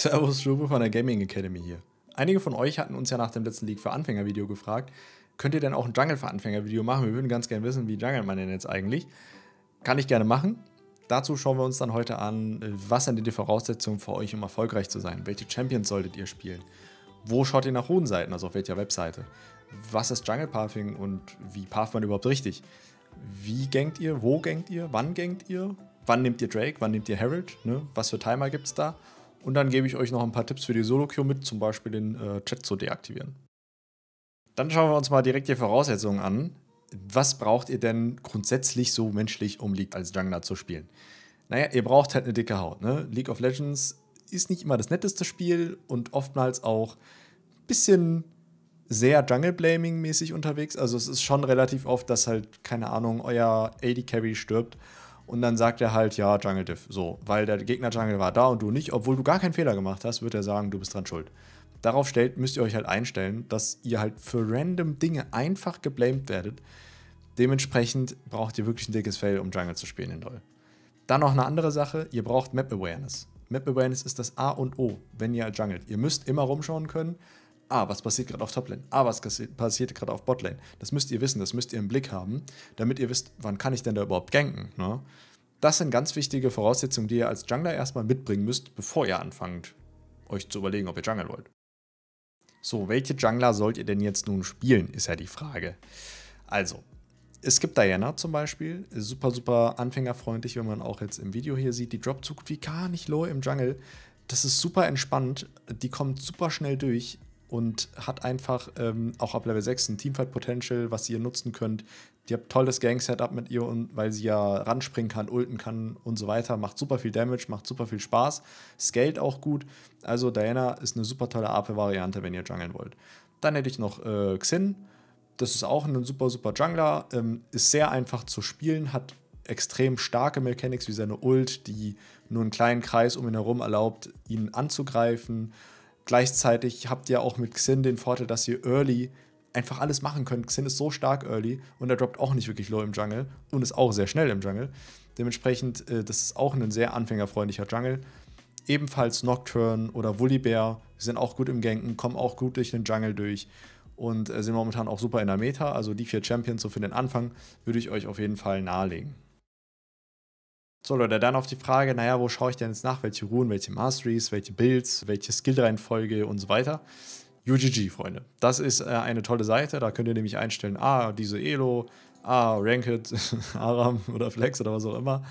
Servus, Schubo von der Gaming Academy hier. Einige von euch hatten uns ja nach dem letzten League für Anfänger-Video gefragt, könnt ihr denn auch ein Jungle für Anfänger-Video machen? Wir würden ganz gerne wissen, wie jungelt man denn jetzt eigentlich? Kann ich gerne machen. Dazu schauen wir uns dann heute an, was sind denn die Voraussetzungen für euch, um erfolgreich zu sein? Welche Champions solltet ihr spielen? Wo schaut ihr nach hohen Seiten, also auf welcher Webseite? Was ist Jungle Parfing und wie path man überhaupt richtig? Wie gankt ihr? Wo gankt ihr? Wann gankt ihr? Wann nehmt ihr Drake? Wann nehmt ihr Herald? Ne? Was für Timer gibt es da? Und dann gebe ich euch noch ein paar Tipps für die Solo-Queue mit, zum Beispiel den äh, Chat zu deaktivieren. Dann schauen wir uns mal direkt die Voraussetzungen an. Was braucht ihr denn grundsätzlich so menschlich, um League als Jungler zu spielen? Naja, ihr braucht halt eine dicke Haut. Ne? League of Legends ist nicht immer das netteste Spiel und oftmals auch ein bisschen sehr Jungle-Blaming-mäßig unterwegs. Also es ist schon relativ oft, dass halt, keine Ahnung, euer AD-Carry stirbt und dann sagt er halt, ja, Jungle Diff. So, weil der Gegner Jungle war da und du nicht, obwohl du gar keinen Fehler gemacht hast, wird er sagen, du bist dran schuld. Darauf stellt, müsst ihr euch halt einstellen, dass ihr halt für random Dinge einfach geblamed werdet. Dementsprechend braucht ihr wirklich ein dickes Fell, um Jungle zu spielen in LoL. Dann noch eine andere Sache, ihr braucht Map Awareness. Map Awareness ist das A und O, wenn ihr jungelt. Ihr müsst immer rumschauen können ah, was passiert gerade auf Toplane, ah, was passiert gerade auf Botlane. Das müsst ihr wissen, das müsst ihr im Blick haben, damit ihr wisst, wann kann ich denn da überhaupt ganken. Ne? Das sind ganz wichtige Voraussetzungen, die ihr als Jungler erstmal mitbringen müsst, bevor ihr anfangt, euch zu überlegen, ob ihr Jungle wollt. So, welche Jungler sollt ihr denn jetzt nun spielen, ist ja die Frage. Also, es gibt Diana zum Beispiel, super, super anfängerfreundlich, wenn man auch jetzt im Video hier sieht, die droppt so gut wie gar nicht low im Jungle. Das ist super entspannt, die kommt super schnell durch, und hat einfach ähm, auch ab Level 6 ein Teamfight-Potential, was ihr nutzen könnt. Die habt tolles Gang-Setup mit ihr, und, weil sie ja ranspringen kann, ulten kann und so weiter. Macht super viel Damage, macht super viel Spaß, scaled auch gut. Also Diana ist eine super tolle AP-Variante, wenn ihr jungeln wollt. Dann hätte ich noch äh, Xin. Das ist auch ein super, super Jungler. Ähm, ist sehr einfach zu spielen, hat extrem starke Mechanics wie seine Ult, die nur einen kleinen Kreis um ihn herum erlaubt, ihn anzugreifen Gleichzeitig habt ihr auch mit Xin den Vorteil, dass ihr early einfach alles machen könnt. Xin ist so stark early und er droppt auch nicht wirklich low im Jungle und ist auch sehr schnell im Jungle. Dementsprechend, äh, das ist auch ein sehr anfängerfreundlicher Jungle. Ebenfalls Nocturne oder Wulibär sind auch gut im Ganken, kommen auch gut durch den Jungle durch und äh, sind momentan auch super in der Meta. Also die vier Champions so für den Anfang würde ich euch auf jeden Fall nahelegen. So Leute, dann auf die Frage, naja, wo schaue ich denn jetzt nach? Welche Ruhen, welche Masteries, welche Builds, welche Skillreihenfolge und so weiter. UGG, Freunde. Das ist äh, eine tolle Seite, da könnt ihr nämlich einstellen, ah, diese Elo, ah, Ranked, Aram oder Flex oder was auch immer.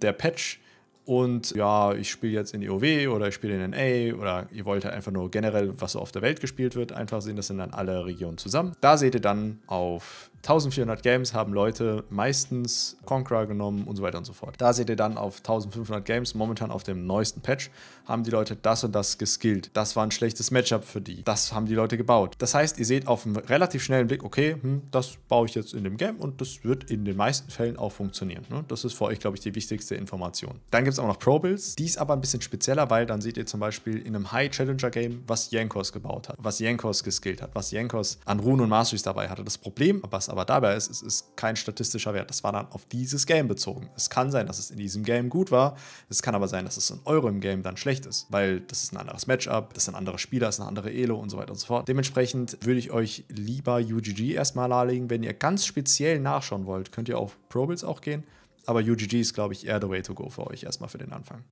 Der Patch und ja, ich spiele jetzt in EOW oder ich spiele in NA oder ihr wollt halt einfach nur generell, was so auf der Welt gespielt wird, einfach sehen, das sind dann alle Regionen zusammen. Da seht ihr dann auf 1400 Games haben Leute meistens Conqueror genommen und so weiter und so fort. Da seht ihr dann auf 1500 Games, momentan auf dem neuesten Patch, haben die Leute das und das geskillt. Das war ein schlechtes Matchup für die. Das haben die Leute gebaut. Das heißt, ihr seht auf einem relativ schnellen Blick, okay, hm, das baue ich jetzt in dem Game und das wird in den meisten Fällen auch funktionieren. Ne? Das ist für euch, glaube ich, die wichtigste Information. Dann gibt es auch noch Pro Builds. Die ist aber ein bisschen spezieller, weil dann seht ihr zum Beispiel in einem High Challenger Game, was Jankos gebaut hat, was Jankos geskillt hat, was Jankos an Runen und Masteries dabei hatte. Das Problem, was aber aber dabei ist, es ist kein statistischer Wert. Das war dann auf dieses Game bezogen. Es kann sein, dass es in diesem Game gut war, es kann aber sein, dass es in eurem Game dann schlecht ist, weil das ist ein anderes Matchup, das sind andere Spieler, das ist eine andere Elo und so weiter und so fort. Dementsprechend würde ich euch lieber UGG erstmal nahelegen. Wenn ihr ganz speziell nachschauen wollt, könnt ihr auf Probills auch gehen. Aber UGG ist, glaube ich, eher the way to go für euch erstmal für den Anfang.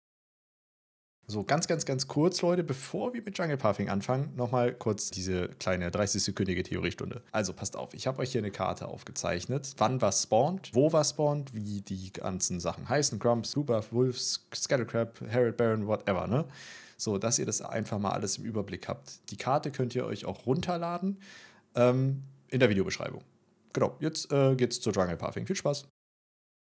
So, ganz, ganz, ganz kurz, Leute, bevor wir mit Jungle Puffing anfangen, nochmal kurz diese kleine 30-sekündige Theoriestunde. Also passt auf, ich habe euch hier eine Karte aufgezeichnet, wann was spawnt, wo was spawnt, wie die ganzen Sachen heißen, Grumps, Bluebuff, Wolves, Scattercrab, Herald Baron, whatever, ne? So, dass ihr das einfach mal alles im Überblick habt. Die Karte könnt ihr euch auch runterladen ähm, in der Videobeschreibung. Genau, jetzt äh, geht's zur Jungle Puffing. Viel Spaß!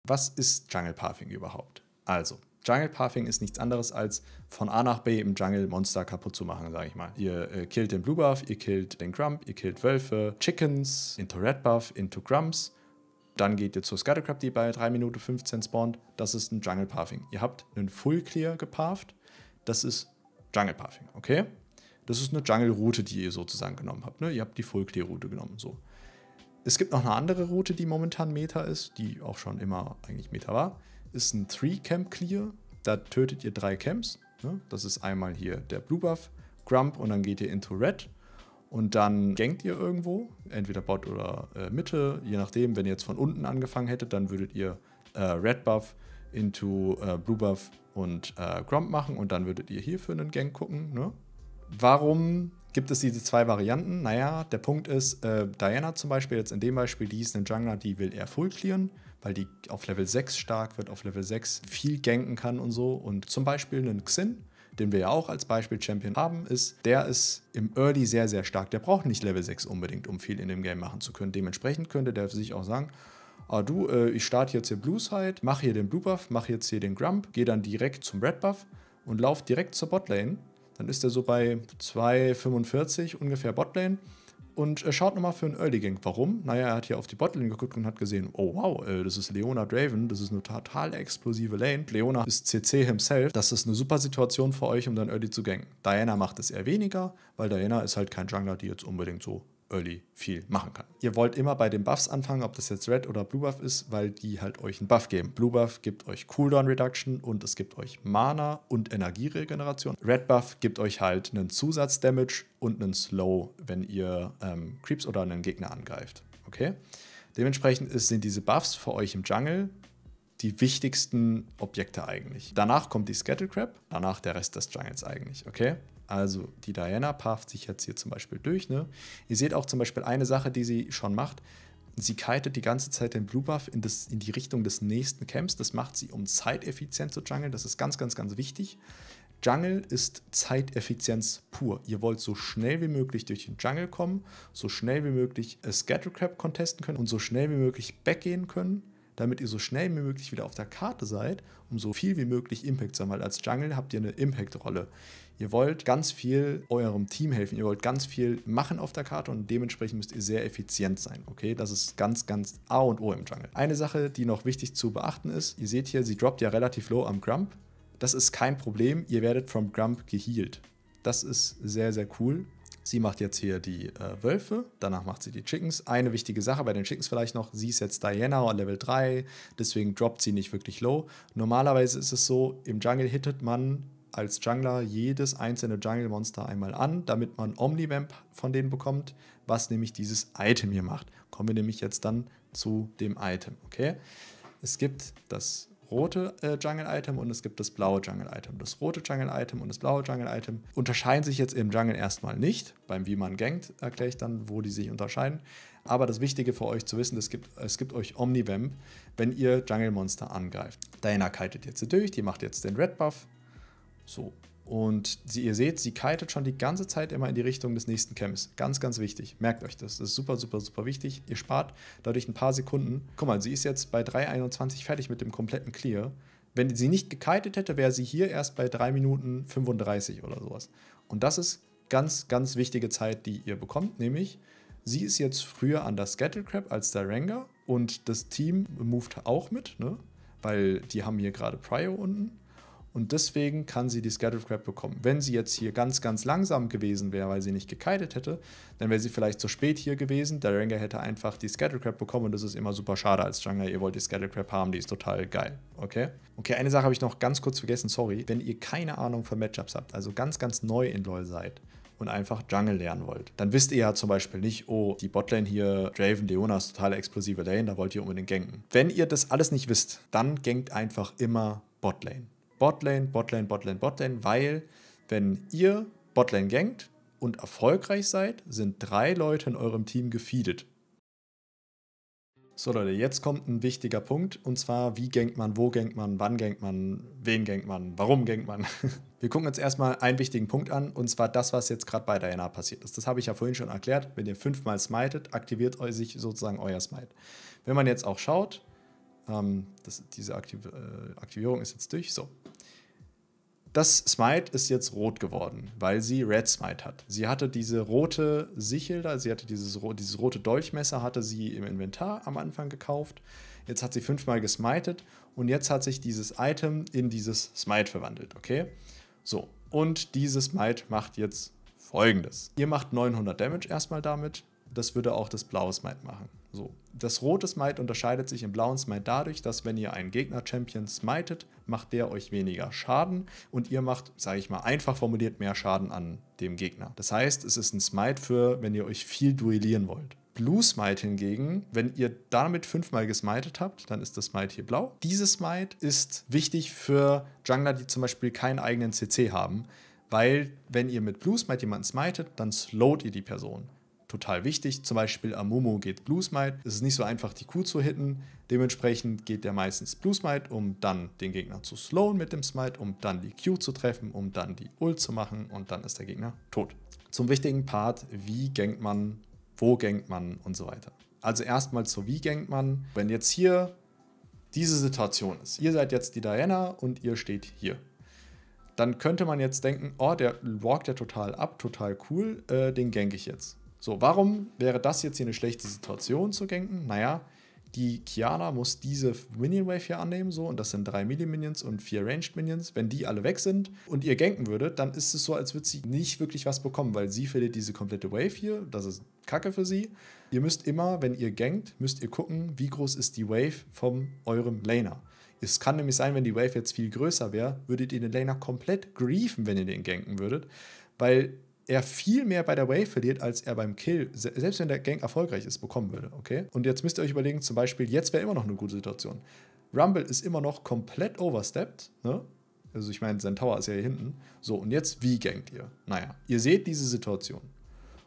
Was ist Jungle Puffing überhaupt? Also, Jungle Pathing ist nichts anderes als von A nach B im Jungle Monster kaputt zu machen, sage ich mal. Ihr äh, killt den Blue Buff, ihr killt den Grump, ihr killt Wölfe, Chickens, into Red Buff, into Grumps. Dann geht ihr zur Scattercrab, die bei 3 Minuten 15 spawnt. Das ist ein Jungle Pathing. Ihr habt einen Full Clear gepaved. Das ist Jungle Pathing, okay? Das ist eine Jungle-Route, die ihr sozusagen genommen habt. Ne? Ihr habt die Full Clear-Route genommen, so. Es gibt noch eine andere Route, die momentan Meta ist, die auch schon immer eigentlich Meta war ist ein 3-Camp-Clear. Da tötet ihr drei Camps. Ne? Das ist einmal hier der Blue Buff, Grump und dann geht ihr into Red. Und dann gankt ihr irgendwo, entweder Bot oder äh, Mitte, je nachdem. Wenn ihr jetzt von unten angefangen hättet, dann würdet ihr äh, Red Buff into äh, Blue Buff und äh, Grump machen und dann würdet ihr hier für einen Gang gucken. Ne? Warum gibt es diese zwei Varianten? Naja, der Punkt ist, äh, Diana zum Beispiel, jetzt in dem Beispiel, die ist ein Jungler, die will eher full clearen weil die auf Level 6 stark wird, auf Level 6 viel ganken kann und so. Und zum Beispiel einen Xin, den wir ja auch als Beispiel-Champion haben, ist, der ist im Early sehr, sehr stark. Der braucht nicht Level 6 unbedingt, um viel in dem Game machen zu können. Dementsprechend könnte der für sich auch sagen, ah du, äh, ich starte jetzt hier Blue Side, mache hier den Blue Buff, mache jetzt hier den Grump, gehe dann direkt zum Red Buff und laufe direkt zur Botlane. Dann ist er so bei 2,45 ungefähr Botlane und äh, schaut nochmal für einen Early Gang. Warum? Naja, er hat hier auf die Botlane geguckt und hat gesehen, oh wow, äh, das ist Leona Draven, das ist eine total explosive Lane. Leona ist CC himself, das ist eine super Situation für euch, um dann Early zu ganken. Diana macht es eher weniger, weil Diana ist halt kein Jungler, die jetzt unbedingt so Early viel machen kann. Ihr wollt immer bei den Buffs anfangen, ob das jetzt Red oder Blue Buff ist, weil die halt euch einen Buff geben. Blue Buff gibt euch Cooldown Reduction und es gibt euch Mana und Energieregeneration. Red Buff gibt euch halt einen Zusatzdamage und einen Slow, wenn ihr ähm, Creeps oder einen Gegner angreift. Okay? Dementsprechend ist, sind diese Buffs für euch im Jungle die wichtigsten Objekte eigentlich. Danach kommt die Scattercrab, danach der Rest des Jungles eigentlich, okay? Also die Diana pafft sich jetzt hier zum Beispiel durch. Ne? Ihr seht auch zum Beispiel eine Sache, die sie schon macht. Sie kitet die ganze Zeit den Blue Buff in, das, in die Richtung des nächsten Camps. Das macht sie, um zeiteffizient zu jungeln. Das ist ganz, ganz, ganz wichtig. Jungle ist Zeiteffizienz pur. Ihr wollt so schnell wie möglich durch den Jungle kommen, so schnell wie möglich Scattercrap contesten können und so schnell wie möglich backgehen können damit ihr so schnell wie möglich wieder auf der Karte seid, um so viel wie möglich Impact zu haben. Weil als Jungle habt ihr eine Impact-Rolle. Ihr wollt ganz viel eurem Team helfen, ihr wollt ganz viel machen auf der Karte und dementsprechend müsst ihr sehr effizient sein. Okay, das ist ganz, ganz A und O im Jungle. Eine Sache, die noch wichtig zu beachten ist, ihr seht hier, sie droppt ja relativ low am Grump. Das ist kein Problem, ihr werdet vom Grump gehealt. Das ist sehr, sehr cool. Sie macht jetzt hier die äh, Wölfe, danach macht sie die Chickens. Eine wichtige Sache bei den Chickens vielleicht noch, sie ist jetzt Diana und Level 3, deswegen droppt sie nicht wirklich low. Normalerweise ist es so, im Jungle hittet man als Jungler jedes einzelne Jungle-Monster einmal an, damit man Omnivamp von denen bekommt, was nämlich dieses Item hier macht. Kommen wir nämlich jetzt dann zu dem Item, okay? Es gibt das rote äh, Jungle-Item und es gibt das blaue Jungle-Item. Das rote Jungle-Item und das blaue Jungle-Item unterscheiden sich jetzt im Jungle erstmal nicht. Beim Wie man gankt erkläre ich dann, wo die sich unterscheiden. Aber das Wichtige für euch zu wissen, es gibt, es gibt euch Omnivamp, wenn ihr Jungle-Monster angreift. Diana kitet jetzt durch, die macht jetzt den Red-Buff. So, und sie, ihr seht, sie kitet schon die ganze Zeit immer in die Richtung des nächsten Camps. Ganz, ganz wichtig. Merkt euch das. Das ist super, super, super wichtig. Ihr spart dadurch ein paar Sekunden. Guck mal, sie ist jetzt bei 3,21 fertig mit dem kompletten Clear. Wenn sie nicht gekitet hätte, wäre sie hier erst bei 3 Minuten 35 oder sowas. Und das ist ganz, ganz wichtige Zeit, die ihr bekommt, nämlich sie ist jetzt früher an der Scattercrab als der Ranger und das Team moved auch mit, ne? weil die haben hier gerade Prio unten und deswegen kann sie die Scattered Crab bekommen. Wenn sie jetzt hier ganz, ganz langsam gewesen wäre, weil sie nicht gekitet hätte, dann wäre sie vielleicht zu spät hier gewesen. Der Ranger hätte einfach die Scattered Crab bekommen und das ist immer super schade als Jungler. Ihr wollt die Scattered Crab haben, die ist total geil. Okay? Okay, eine Sache habe ich noch ganz kurz vergessen, sorry. Wenn ihr keine Ahnung von Matchups habt, also ganz, ganz neu in LoL seid, und einfach Jungle lernen wollt. Dann wisst ihr ja zum Beispiel nicht, oh, die Botlane hier, Draven, Leona ist total explosive Lane, da wollt ihr unbedingt ganken. Wenn ihr das alles nicht wisst, dann gankt einfach immer Botlane. Botlane, Botlane, Botlane, Botlane, weil wenn ihr Botlane gankt und erfolgreich seid, sind drei Leute in eurem Team gefeedet. So Leute, jetzt kommt ein wichtiger Punkt und zwar, wie gankt man, wo gankt man, wann gankt man, wen gankt man, warum gankt man. Wir gucken uns erstmal einen wichtigen Punkt an und zwar das, was jetzt gerade bei Diana passiert ist. Das habe ich ja vorhin schon erklärt. Wenn ihr fünfmal smitet, aktiviert sich sozusagen euer Smite. Wenn man jetzt auch schaut, ähm, das, diese Aktiv äh, Aktivierung ist jetzt durch. So. Das Smite ist jetzt rot geworden, weil sie Red Smite hat. Sie hatte diese rote Sichel da, sie hatte dieses, dieses rote Dolchmesser, hatte sie im Inventar am Anfang gekauft. Jetzt hat sie fünfmal gesmited und jetzt hat sich dieses Item in dieses Smite verwandelt, okay? So, und dieses Smite macht jetzt folgendes. Ihr macht 900 Damage erstmal damit, das würde auch das blaue Smite machen. So. Das rote Smite unterscheidet sich im blauen Smite dadurch, dass wenn ihr einen Gegner-Champion smitet, macht der euch weniger Schaden und ihr macht, sage ich mal, einfach formuliert mehr Schaden an dem Gegner. Das heißt, es ist ein Smite für, wenn ihr euch viel duellieren wollt. Blue Smite hingegen, wenn ihr damit fünfmal gesmited habt, dann ist das Smite hier blau. Dieses Smite ist wichtig für Jungler, die zum Beispiel keinen eigenen CC haben, weil wenn ihr mit Blue Smite jemanden smitet, dann slowt ihr die Person total wichtig. Zum Beispiel am Momo geht Blue Smite. Es ist nicht so einfach, die Q zu hitten. Dementsprechend geht der meistens Blue Smite, um dann den Gegner zu slowen mit dem Smite, um dann die Q zu treffen, um dann die Ult zu machen und dann ist der Gegner tot. Zum wichtigen Part, wie gankt man, wo gankt man und so weiter. Also erstmal zu wie gankt man. Wenn jetzt hier diese Situation ist, ihr seid jetzt die Diana und ihr steht hier dann könnte man jetzt denken, oh, der walkt ja total ab, total cool, äh, den gank ich jetzt. So, warum wäre das jetzt hier eine schlechte Situation zu ganken? Naja, die Kiana muss diese Minion Wave hier annehmen, so, und das sind drei Melee Minions und vier Ranged Minions. Wenn die alle weg sind und ihr ganken würdet, dann ist es so, als würde sie nicht wirklich was bekommen, weil sie verliert diese komplette Wave hier. Das ist Kacke für sie. Ihr müsst immer, wenn ihr gankt, müsst ihr gucken, wie groß ist die Wave von eurem Laner. Es kann nämlich sein, wenn die Wave jetzt viel größer wäre, würdet ihr den Laner komplett griefen, wenn ihr den ganken würdet, weil er viel mehr bei der Wave verliert, als er beim Kill, selbst wenn der Gang erfolgreich ist, bekommen würde. Okay? Und jetzt müsst ihr euch überlegen, zum Beispiel, jetzt wäre immer noch eine gute Situation. Rumble ist immer noch komplett overstepped, ne? Also ich meine, sein Tower ist ja hier hinten. So, und jetzt wie gankt ihr? Naja, ihr seht diese Situation.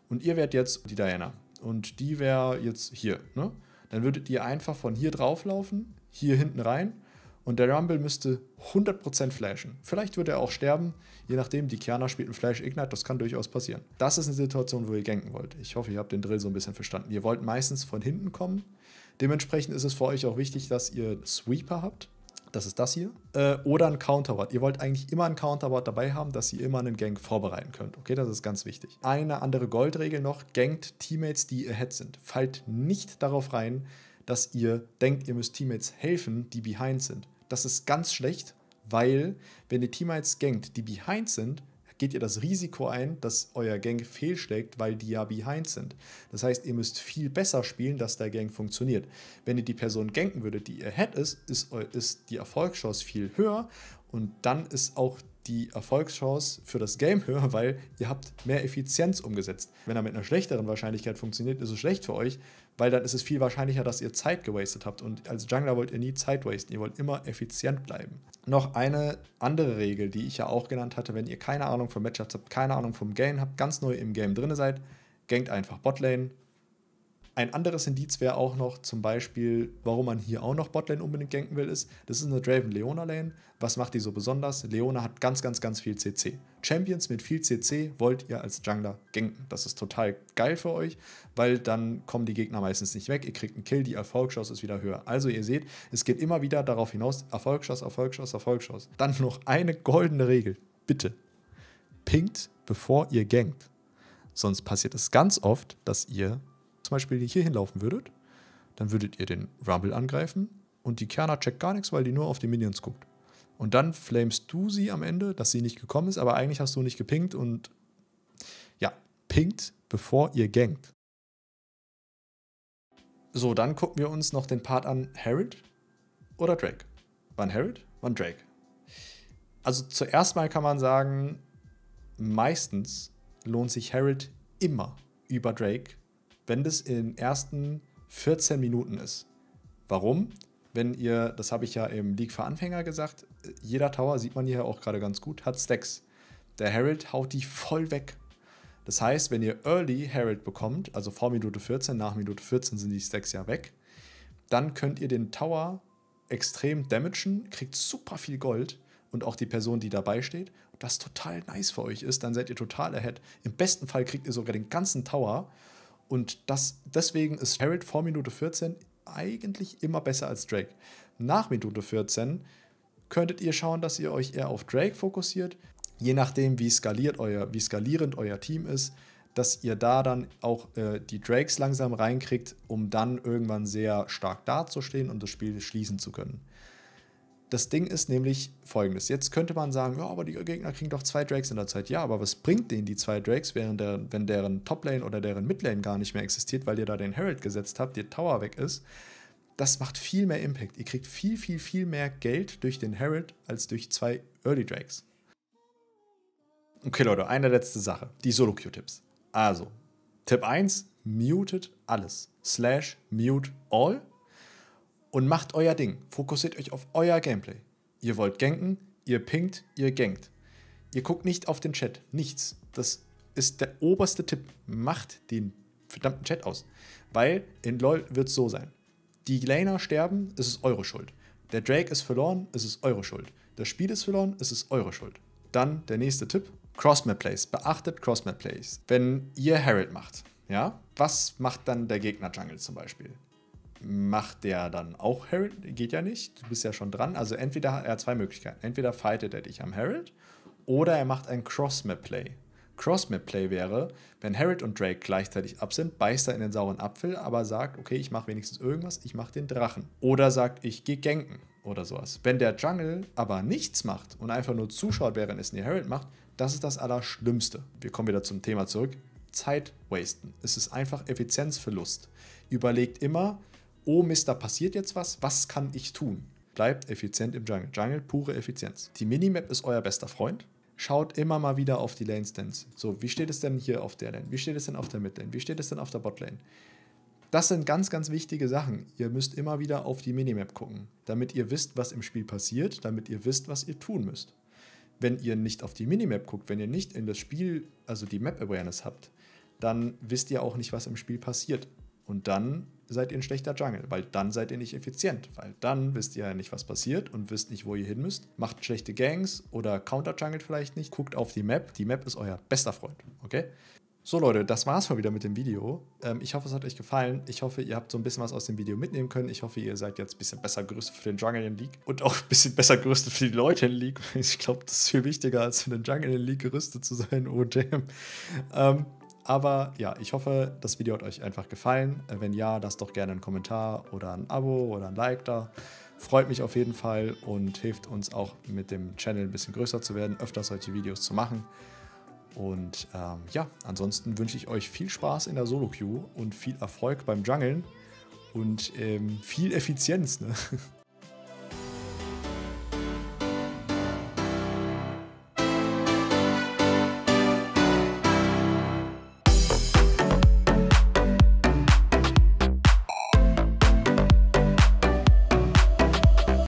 Und ihr wärt jetzt die Diana. Und die wäre jetzt hier, ne? Dann würdet ihr einfach von hier drauflaufen, hier hinten rein und der Rumble müsste 100% flashen. Vielleicht würde er auch sterben, je nachdem. Die Kiana spielt einen Flash Ignite, das kann durchaus passieren. Das ist eine Situation, wo ihr ganken wollt. Ich hoffe, ihr habt den Drill so ein bisschen verstanden. Ihr wollt meistens von hinten kommen. Dementsprechend ist es für euch auch wichtig, dass ihr Sweeper habt. Das ist das hier. Äh, oder ein Counterbot. Ihr wollt eigentlich immer einen Counterbot dabei haben, dass ihr immer einen Gang vorbereiten könnt. Okay, das ist ganz wichtig. Eine andere Goldregel noch: gankt Teammates, die ahead sind. Fallt nicht darauf rein, dass ihr denkt, ihr müsst Teammates helfen, die behind sind. Das ist ganz schlecht, weil wenn ihr Teammates gankt, die behind sind, geht ihr das Risiko ein, dass euer Gang fehlschlägt, weil die ja behind sind. Das heißt, ihr müsst viel besser spielen, dass der Gang funktioniert. Wenn ihr die Person ganken würdet, die ihr head ist, ist, ist die Erfolgschance viel höher und dann ist auch die Erfolgschance für das Game höher, weil ihr habt mehr Effizienz umgesetzt. Wenn er mit einer schlechteren Wahrscheinlichkeit funktioniert, ist es schlecht für euch, weil dann ist es viel wahrscheinlicher, dass ihr Zeit gewastet habt. Und als Jungler wollt ihr nie Zeit wasten, ihr wollt immer effizient bleiben. Noch eine andere Regel, die ich ja auch genannt hatte, wenn ihr keine Ahnung vom Matchups habt, keine Ahnung vom Game habt, ganz neu im Game drin seid, gankt einfach Botlane, ein anderes Indiz wäre auch noch zum Beispiel, warum man hier auch noch Botlane unbedingt ganken will, ist, das ist eine Draven-Leona-Lane. Was macht die so besonders? Leona hat ganz, ganz, ganz viel CC. Champions mit viel CC wollt ihr als Jungler ganken. Das ist total geil für euch, weil dann kommen die Gegner meistens nicht weg. Ihr kriegt einen Kill, die Erfolgschance ist wieder höher. Also ihr seht, es geht immer wieder darauf hinaus, Erfolgschance, Erfolgschance, Erfolgschance. Dann noch eine goldene Regel. Bitte, pinkt, bevor ihr gankt. Sonst passiert es ganz oft, dass ihr zum Beispiel hier hinlaufen würdet, dann würdet ihr den Rumble angreifen und die Kerner checkt gar nichts, weil die nur auf die Minions guckt. Und dann flamest du sie am Ende, dass sie nicht gekommen ist, aber eigentlich hast du nicht gepinkt und ja, pinkt, bevor ihr gankt. So, dann gucken wir uns noch den Part an, Herod oder Drake? Wann Herod, wann Drake? Also zuerst mal kann man sagen, meistens lohnt sich Herod immer über Drake, wenn das in den ersten 14 Minuten ist. Warum? Wenn ihr, das habe ich ja im League für Anfänger gesagt, jeder Tower, sieht man hier auch gerade ganz gut, hat Stacks. Der Herald haut die voll weg. Das heißt, wenn ihr Early Herald bekommt, also vor Minute 14, nach Minute 14 sind die Stacks ja weg, dann könnt ihr den Tower extrem damagen, kriegt super viel Gold und auch die Person, die dabei steht, was total nice für euch ist, dann seid ihr total ahead. Im besten Fall kriegt ihr sogar den ganzen Tower und das, deswegen ist Jarrett vor Minute 14 eigentlich immer besser als Drake. Nach Minute 14 könntet ihr schauen, dass ihr euch eher auf Drake fokussiert, je nachdem, wie, skaliert euer, wie skalierend euer Team ist, dass ihr da dann auch äh, die Drakes langsam reinkriegt, um dann irgendwann sehr stark dazustehen und das Spiel schließen zu können. Das Ding ist nämlich folgendes. Jetzt könnte man sagen, ja, aber die Gegner kriegen doch zwei Drakes in der Zeit. Ja, aber was bringt denen die zwei Drakes, während der, wenn deren Toplane oder deren Midlane gar nicht mehr existiert, weil ihr da den Herald gesetzt habt, der Tower weg ist? Das macht viel mehr Impact. Ihr kriegt viel, viel, viel mehr Geld durch den Herald als durch zwei Early Drakes. Okay, Leute, eine letzte Sache. Die Solo-Q-Tipps. Also, Tipp 1, mutet alles. Slash mute all und macht euer Ding. Fokussiert euch auf euer Gameplay. Ihr wollt ganken, ihr pingt, ihr gankt. Ihr guckt nicht auf den Chat, nichts. Das ist der oberste Tipp. Macht den verdammten Chat aus. Weil in LoL wird es so sein. Die Laner sterben, es ist eure Schuld. Der Drake ist verloren, es ist eure Schuld. Das Spiel ist verloren, es ist eure Schuld. Dann der nächste Tipp. Crossmap-Plays. Beachtet Crossmap-Plays. Wenn ihr Herald macht, ja, was macht dann der Gegner-Jungle zum Beispiel? macht der dann auch Harold? Geht ja nicht, du bist ja schon dran. Also entweder er hat zwei Möglichkeiten. Entweder fightet er dich am Harold oder er macht ein Cross-Map-Play. Cross-Map-Play wäre, wenn Harold und Drake gleichzeitig ab sind, beißt er in den sauren Apfel, aber sagt, okay, ich mache wenigstens irgendwas, ich mache den Drachen. Oder sagt, ich gehe ganken oder sowas. Wenn der Jungle aber nichts macht und einfach nur zuschaut, während es nie Harold macht, das ist das Allerschlimmste. Wir kommen wieder zum Thema zurück. Zeit wasten. Es ist einfach Effizienzverlust. Überlegt immer, oh Mist, da passiert jetzt was, was kann ich tun? Bleibt effizient im Jungle. Jungle, pure Effizienz. Die Minimap ist euer bester Freund. Schaut immer mal wieder auf die Lane Stance. So, wie steht es denn hier auf der Lane? Wie steht es denn auf der Midlane? Wie steht es denn auf der Botlane? Das sind ganz, ganz wichtige Sachen. Ihr müsst immer wieder auf die Minimap gucken, damit ihr wisst, was im Spiel passiert, damit ihr wisst, was ihr tun müsst. Wenn ihr nicht auf die Minimap guckt, wenn ihr nicht in das Spiel, also die Map Awareness habt, dann wisst ihr auch nicht, was im Spiel passiert. Und dann seid ihr ein schlechter Jungle, weil dann seid ihr nicht effizient, weil dann wisst ihr ja nicht, was passiert und wisst nicht, wo ihr hin müsst. Macht schlechte Gangs oder counter jungle vielleicht nicht, guckt auf die Map. Die Map ist euer bester Freund, okay? So Leute, das war's mal wieder mit dem Video. Ähm, ich hoffe, es hat euch gefallen. Ich hoffe, ihr habt so ein bisschen was aus dem Video mitnehmen können. Ich hoffe, ihr seid jetzt ein bisschen besser gerüstet für den Jungle in League und auch ein bisschen besser gerüstet für die Leute in League. Ich glaube, das ist viel wichtiger, als für den Jungle in League gerüstet zu sein. Oh damn. Ähm, aber ja, ich hoffe, das Video hat euch einfach gefallen. Wenn ja, lasst doch gerne einen Kommentar oder ein Abo oder ein Like da. Freut mich auf jeden Fall und hilft uns auch mit dem Channel ein bisschen größer zu werden, öfter solche Videos zu machen. Und ähm, ja, ansonsten wünsche ich euch viel Spaß in der Solo-Queue und viel Erfolg beim Jungeln und ähm, viel Effizienz. Ne?